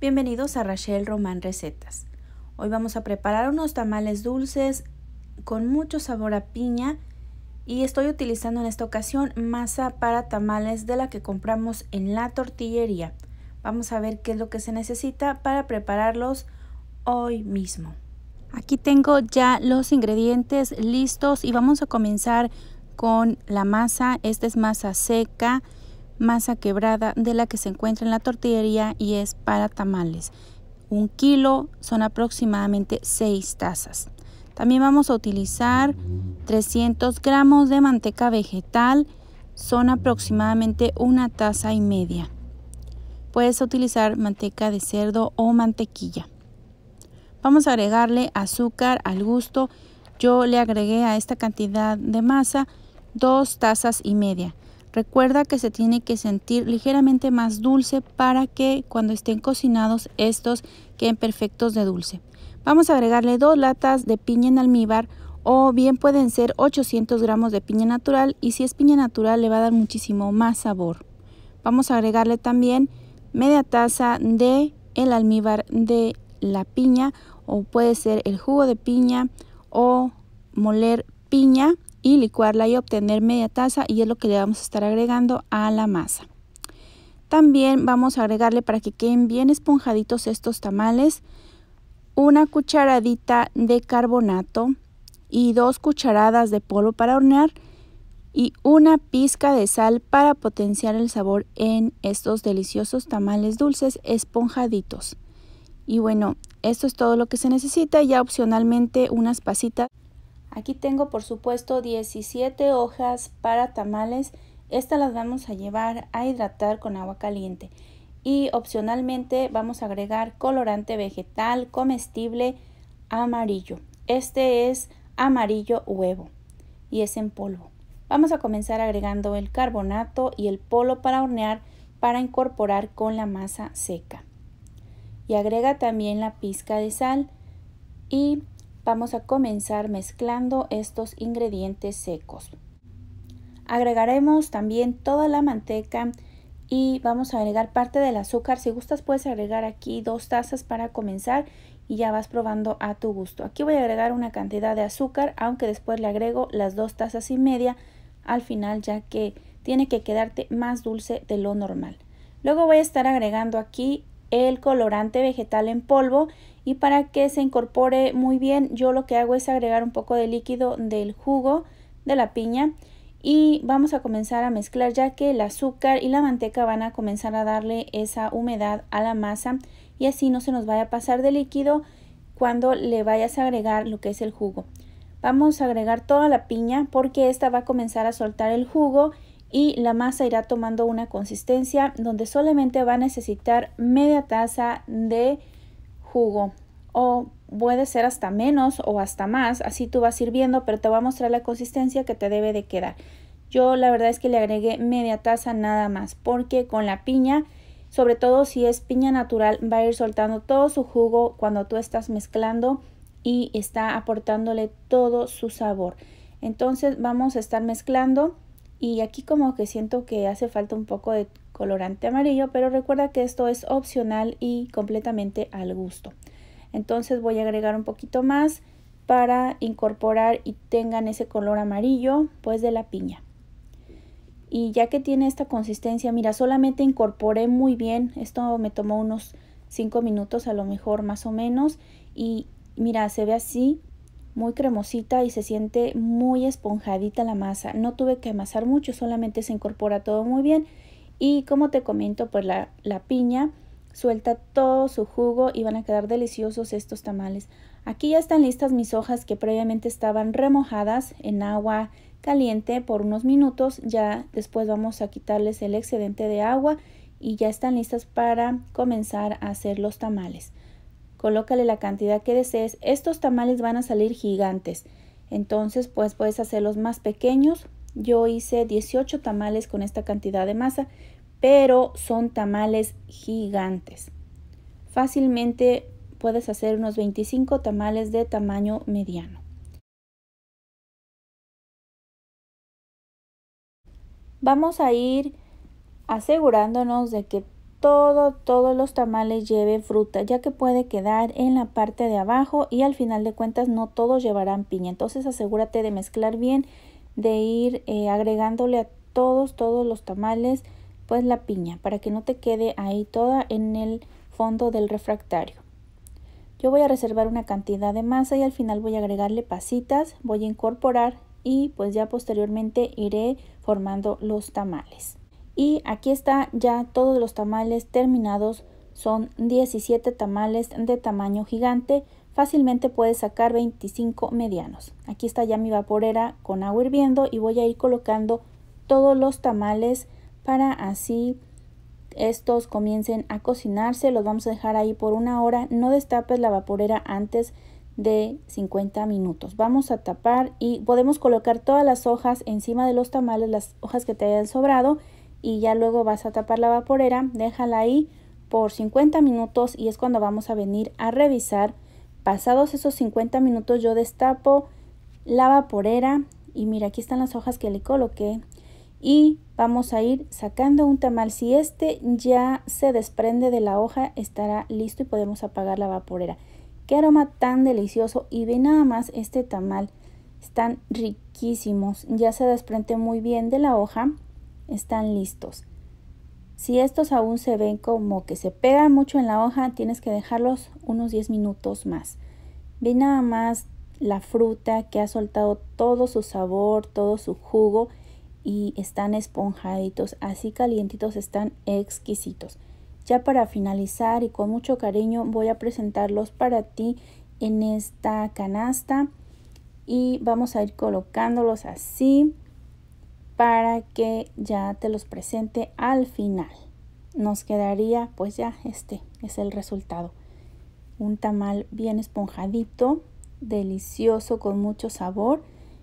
Bienvenidos a Rachel Román Recetas. Hoy vamos a preparar unos tamales dulces con mucho sabor a piña y estoy utilizando en esta ocasión masa para tamales de la que compramos en la tortillería. Vamos a ver qué es lo que se necesita para prepararlos hoy mismo. Aquí tengo ya los ingredientes listos y vamos a comenzar con la masa. Esta es masa seca masa quebrada de la que se encuentra en la tortillería y es para tamales. Un kilo son aproximadamente 6 tazas. También vamos a utilizar 300 gramos de manteca vegetal, son aproximadamente una taza y media. Puedes utilizar manteca de cerdo o mantequilla. Vamos a agregarle azúcar al gusto. Yo le agregué a esta cantidad de masa dos tazas y media. Recuerda que se tiene que sentir ligeramente más dulce para que cuando estén cocinados estos queden perfectos de dulce. Vamos a agregarle dos latas de piña en almíbar o bien pueden ser 800 gramos de piña natural y si es piña natural le va a dar muchísimo más sabor. Vamos a agregarle también media taza de el almíbar de la piña o puede ser el jugo de piña o moler piña y licuarla y obtener media taza y es lo que le vamos a estar agregando a la masa. También vamos a agregarle para que queden bien esponjaditos estos tamales una cucharadita de carbonato y dos cucharadas de polvo para hornear y una pizca de sal para potenciar el sabor en estos deliciosos tamales dulces esponjaditos. Y bueno, esto es todo lo que se necesita, ya opcionalmente unas pasitas Aquí tengo por supuesto 17 hojas para tamales. Estas las vamos a llevar a hidratar con agua caliente. Y opcionalmente vamos a agregar colorante vegetal comestible amarillo. Este es amarillo huevo y es en polvo. Vamos a comenzar agregando el carbonato y el polo para hornear para incorporar con la masa seca. Y agrega también la pizca de sal y Vamos a comenzar mezclando estos ingredientes secos. Agregaremos también toda la manteca y vamos a agregar parte del azúcar. Si gustas puedes agregar aquí dos tazas para comenzar y ya vas probando a tu gusto. Aquí voy a agregar una cantidad de azúcar, aunque después le agrego las dos tazas y media al final ya que tiene que quedarte más dulce de lo normal. Luego voy a estar agregando aquí el colorante vegetal en polvo y para que se incorpore muy bien yo lo que hago es agregar un poco de líquido del jugo de la piña y vamos a comenzar a mezclar ya que el azúcar y la manteca van a comenzar a darle esa humedad a la masa y así no se nos vaya a pasar de líquido cuando le vayas a agregar lo que es el jugo. Vamos a agregar toda la piña porque esta va a comenzar a soltar el jugo y la masa irá tomando una consistencia donde solamente va a necesitar media taza de jugo o puede ser hasta menos o hasta más, así tú vas sirviendo, pero te voy a mostrar la consistencia que te debe de quedar. Yo la verdad es que le agregué media taza nada más, porque con la piña, sobre todo si es piña natural, va a ir soltando todo su jugo cuando tú estás mezclando y está aportándole todo su sabor. Entonces vamos a estar mezclando y aquí como que siento que hace falta un poco de colorante amarillo, pero recuerda que esto es opcional y completamente al gusto. Entonces voy a agregar un poquito más para incorporar y tengan ese color amarillo pues de la piña. Y ya que tiene esta consistencia, mira, solamente incorporé muy bien, esto me tomó unos 5 minutos a lo mejor más o menos y mira, se ve así muy cremosita y se siente muy esponjadita la masa. No tuve que amasar mucho, solamente se incorpora todo muy bien. Y como te comento, pues la, la piña suelta todo su jugo y van a quedar deliciosos estos tamales. Aquí ya están listas mis hojas que previamente estaban remojadas en agua caliente por unos minutos. Ya después vamos a quitarles el excedente de agua y ya están listas para comenzar a hacer los tamales colócale la cantidad que desees. Estos tamales van a salir gigantes, entonces pues puedes hacerlos más pequeños. Yo hice 18 tamales con esta cantidad de masa, pero son tamales gigantes. Fácilmente puedes hacer unos 25 tamales de tamaño mediano. Vamos a ir asegurándonos de que todo, todos los tamales lleve fruta, ya que puede quedar en la parte de abajo y al final de cuentas no todos llevarán piña. Entonces asegúrate de mezclar bien, de ir eh, agregándole a todos, todos los tamales, pues la piña, para que no te quede ahí toda en el fondo del refractario. Yo voy a reservar una cantidad de masa y al final voy a agregarle pasitas, voy a incorporar y pues ya posteriormente iré formando los tamales. Y aquí está ya todos los tamales terminados. Son 17 tamales de tamaño gigante. Fácilmente puedes sacar 25 medianos. Aquí está ya mi vaporera con agua hirviendo y voy a ir colocando todos los tamales para así estos comiencen a cocinarse. Los vamos a dejar ahí por una hora. No destapes la vaporera antes de 50 minutos. Vamos a tapar y podemos colocar todas las hojas encima de los tamales, las hojas que te hayan sobrado y ya luego vas a tapar la vaporera, déjala ahí por 50 minutos y es cuando vamos a venir a revisar. Pasados esos 50 minutos yo destapo la vaporera y mira aquí están las hojas que le coloqué y vamos a ir sacando un tamal. Si este ya se desprende de la hoja estará listo y podemos apagar la vaporera. Qué aroma tan delicioso y ve nada más este tamal. Están riquísimos. Ya se desprende muy bien de la hoja están listos. Si estos aún se ven como que se pegan mucho en la hoja, tienes que dejarlos unos 10 minutos más. Ve nada más la fruta que ha soltado todo su sabor, todo su jugo y están esponjaditos, así calientitos están exquisitos. Ya para finalizar y con mucho cariño voy a presentarlos para ti en esta canasta y vamos a ir colocándolos así para que ya te los presente al final. Nos quedaría pues ya este es el resultado. Un tamal bien esponjadito, delicioso, con mucho sabor.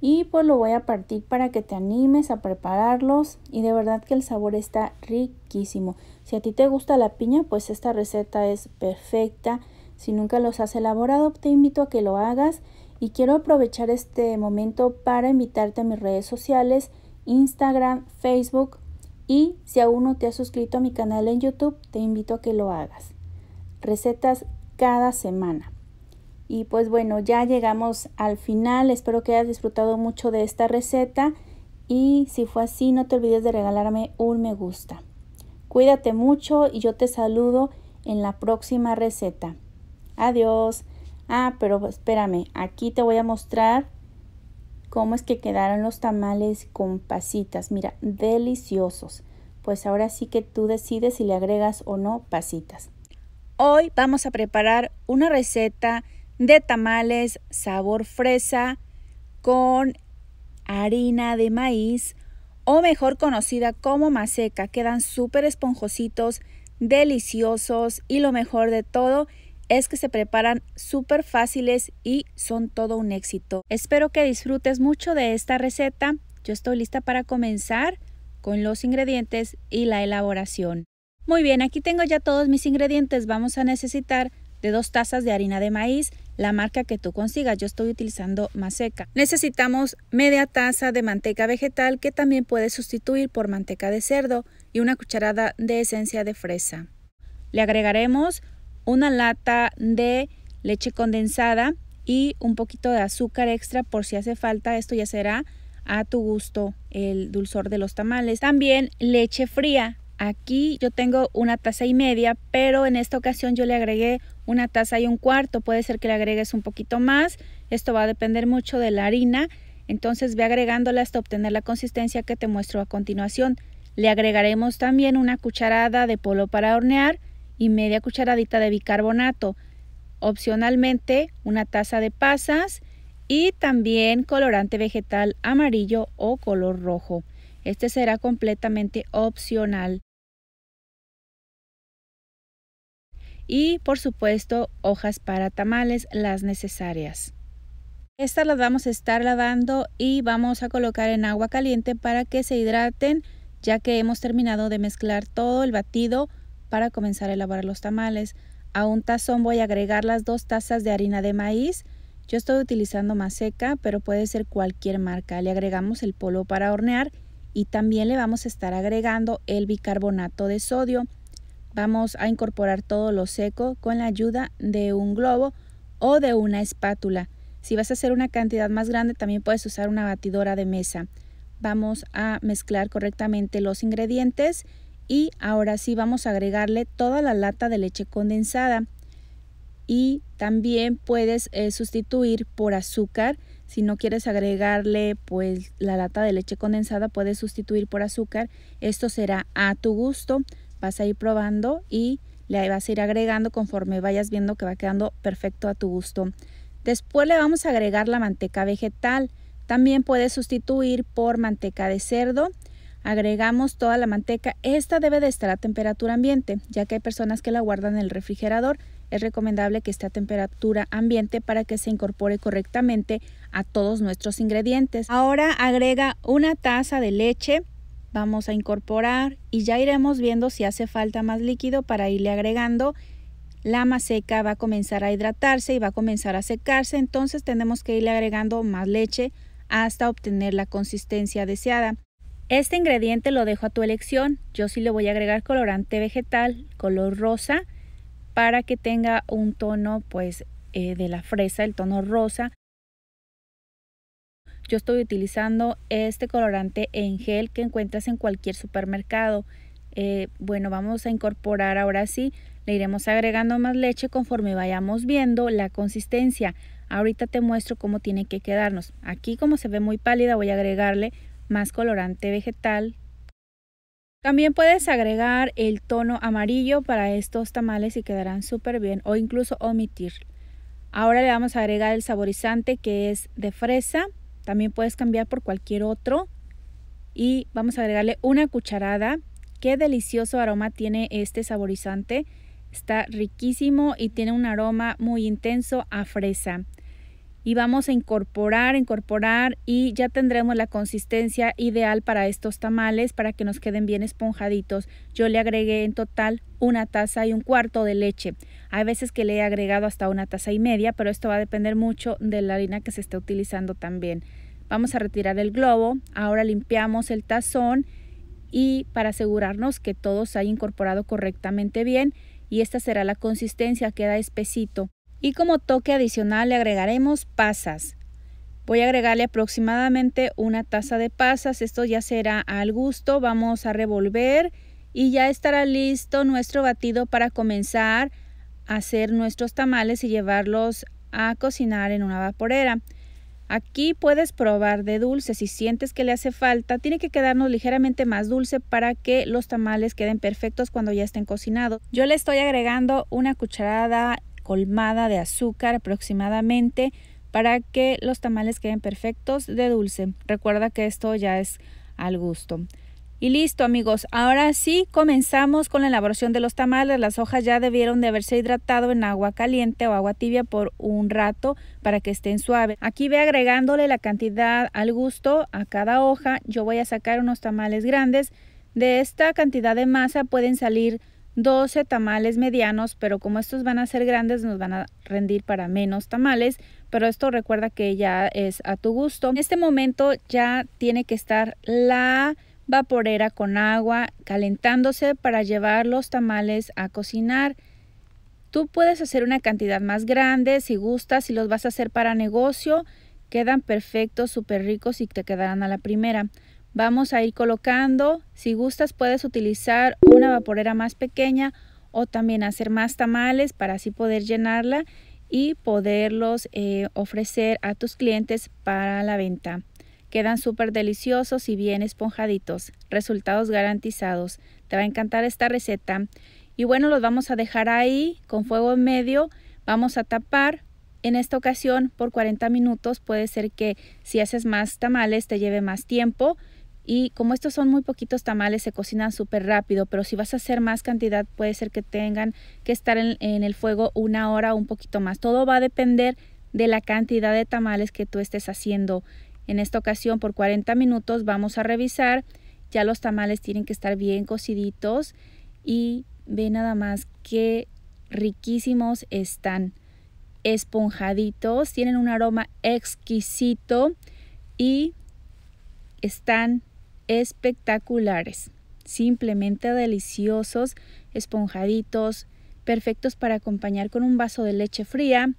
Y pues lo voy a partir para que te animes a prepararlos y de verdad que el sabor está riquísimo. Si a ti te gusta la piña, pues esta receta es perfecta. Si nunca los has elaborado, te invito a que lo hagas. Y quiero aprovechar este momento para invitarte a mis redes sociales Instagram, Facebook y si aún no te has suscrito a mi canal en YouTube, te invito a que lo hagas. Recetas cada semana. Y pues bueno, ya llegamos al final. Espero que hayas disfrutado mucho de esta receta. Y si fue así, no te olvides de regalarme un me gusta. Cuídate mucho y yo te saludo en la próxima receta. Adiós. Ah, pero espérame, aquí te voy a mostrar cómo es que quedaron los tamales con pasitas. Mira, deliciosos. Pues ahora sí que tú decides si le agregas o no pasitas. Hoy vamos a preparar una receta de tamales sabor fresa con harina de maíz o mejor conocida como maseca. Quedan súper esponjositos, deliciosos y lo mejor de todo es que se preparan súper fáciles y son todo un éxito. Espero que disfrutes mucho de esta receta. Yo estoy lista para comenzar con los ingredientes y la elaboración. Muy bien, aquí tengo ya todos mis ingredientes. Vamos a necesitar de dos tazas de harina de maíz, la marca que tú consigas. Yo estoy utilizando seca. Necesitamos media taza de manteca vegetal que también puedes sustituir por manteca de cerdo y una cucharada de esencia de fresa. Le agregaremos una lata de leche condensada y un poquito de azúcar extra por si hace falta. Esto ya será a tu gusto el dulzor de los tamales. También leche fría. Aquí yo tengo una taza y media, pero en esta ocasión yo le agregué una taza y un cuarto. Puede ser que le agregues un poquito más. Esto va a depender mucho de la harina. Entonces ve agregándola hasta obtener la consistencia que te muestro a continuación. Le agregaremos también una cucharada de polvo para hornear y media cucharadita de bicarbonato. Opcionalmente una taza de pasas y también colorante vegetal amarillo o color rojo. Este será completamente opcional. Y por supuesto hojas para tamales, las necesarias. Estas las vamos a estar lavando y vamos a colocar en agua caliente para que se hidraten ya que hemos terminado de mezclar todo el batido para comenzar a elaborar los tamales. A un tazón voy a agregar las dos tazas de harina de maíz. Yo estoy utilizando seca, pero puede ser cualquier marca. Le agregamos el polvo para hornear y también le vamos a estar agregando el bicarbonato de sodio. Vamos a incorporar todo lo seco con la ayuda de un globo o de una espátula. Si vas a hacer una cantidad más grande, también puedes usar una batidora de mesa. Vamos a mezclar correctamente los ingredientes y ahora sí vamos a agregarle toda la lata de leche condensada. Y también puedes eh, sustituir por azúcar. Si no quieres agregarle pues la lata de leche condensada, puedes sustituir por azúcar. Esto será a tu gusto. Vas a ir probando y le vas a ir agregando conforme vayas viendo que va quedando perfecto a tu gusto. Después le vamos a agregar la manteca vegetal. También puedes sustituir por manteca de cerdo. Agregamos toda la manteca. Esta debe de estar a temperatura ambiente, ya que hay personas que la guardan en el refrigerador. Es recomendable que esté a temperatura ambiente para que se incorpore correctamente a todos nuestros ingredientes. Ahora agrega una taza de leche. Vamos a incorporar y ya iremos viendo si hace falta más líquido para irle agregando la maseca va a comenzar a hidratarse y va a comenzar a secarse, entonces tenemos que irle agregando más leche hasta obtener la consistencia deseada. Este ingrediente lo dejo a tu elección. Yo sí le voy a agregar colorante vegetal, color rosa, para que tenga un tono pues eh, de la fresa, el tono rosa. Yo estoy utilizando este colorante en gel que encuentras en cualquier supermercado. Eh, bueno, vamos a incorporar ahora sí, le iremos agregando más leche conforme vayamos viendo la consistencia. Ahorita te muestro cómo tiene que quedarnos. Aquí como se ve muy pálida voy a agregarle más colorante vegetal. También puedes agregar el tono amarillo para estos tamales y quedarán súper bien o incluso omitir. Ahora le vamos a agregar el saborizante que es de fresa. También puedes cambiar por cualquier otro. Y vamos a agregarle una cucharada. Qué delicioso aroma tiene este saborizante. Está riquísimo y tiene un aroma muy intenso a fresa y vamos a incorporar, incorporar y ya tendremos la consistencia ideal para estos tamales para que nos queden bien esponjaditos. Yo le agregué en total una taza y un cuarto de leche. Hay veces que le he agregado hasta una taza y media, pero esto va a depender mucho de la harina que se esté utilizando también. Vamos a retirar el globo, ahora limpiamos el tazón y para asegurarnos que todo se haya incorporado correctamente bien y esta será la consistencia, queda espesito y como toque adicional le agregaremos pasas. Voy a agregarle aproximadamente una taza de pasas, esto ya será al gusto, vamos a revolver y ya estará listo nuestro batido para comenzar a hacer nuestros tamales y llevarlos a cocinar en una vaporera. Aquí puedes probar de dulce si sientes que le hace falta. Tiene que quedarnos ligeramente más dulce para que los tamales queden perfectos cuando ya estén cocinados. Yo le estoy agregando una cucharada colmada de azúcar aproximadamente para que los tamales queden perfectos de dulce. Recuerda que esto ya es al gusto. Y listo amigos, ahora sí comenzamos con la elaboración de los tamales. Las hojas ya debieron de haberse hidratado en agua caliente o agua tibia por un rato para que estén suaves. Aquí ve agregándole la cantidad al gusto a cada hoja. Yo voy a sacar unos tamales grandes. De esta cantidad de masa pueden salir 12 tamales medianos, pero como estos van a ser grandes nos van a rendir para menos tamales, pero esto recuerda que ya es a tu gusto. En este momento ya tiene que estar la vaporera con agua calentándose para llevar los tamales a cocinar. Tú puedes hacer una cantidad más grande si gustas, si los vas a hacer para negocio, quedan perfectos, súper ricos y te quedarán a la primera. Vamos a ir colocando, si gustas puedes utilizar una vaporera más pequeña o también hacer más tamales para así poder llenarla y poderlos eh, ofrecer a tus clientes para la venta. Quedan súper deliciosos y bien esponjaditos, resultados garantizados. Te va a encantar esta receta. Y bueno, los vamos a dejar ahí con fuego en medio. Vamos a tapar en esta ocasión por 40 minutos. Puede ser que si haces más tamales te lleve más tiempo. Y como estos son muy poquitos tamales, se cocinan súper rápido, pero si vas a hacer más cantidad, puede ser que tengan que estar en, el fuego una hora o un poquito más. Todo va a depender de la cantidad de tamales que tú estés haciendo. En esta ocasión, por 40 minutos, vamos a revisar. Ya los tamales tienen que estar bien cociditos y ve nada más qué riquísimos están. Esponjaditos, tienen un aroma exquisito y están espectaculares, simplemente deliciosos, esponjaditos, perfectos para acompañar con un vaso de leche fría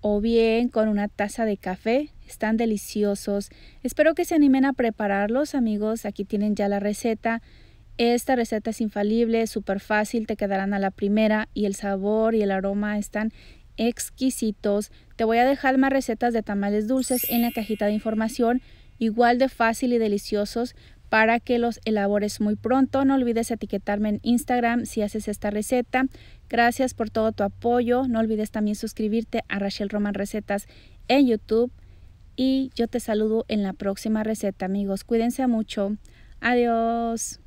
o bien con una taza de café. Están deliciosos. Espero que se animen a prepararlos, amigos. Aquí tienen ya la receta. Esta receta es infalible, súper fácil, te quedarán a la primera y el sabor y el aroma están exquisitos. Te voy a dejar más recetas de tamales dulces en la cajita de información igual de fácil y deliciosos para que los elabores muy pronto. No olvides etiquetarme en Instagram si haces esta receta. Gracias por todo tu apoyo. No olvides también suscribirte a Rachel Roman Recetas en YouTube. Y yo te saludo en la próxima receta, amigos. Cuídense mucho. Adiós.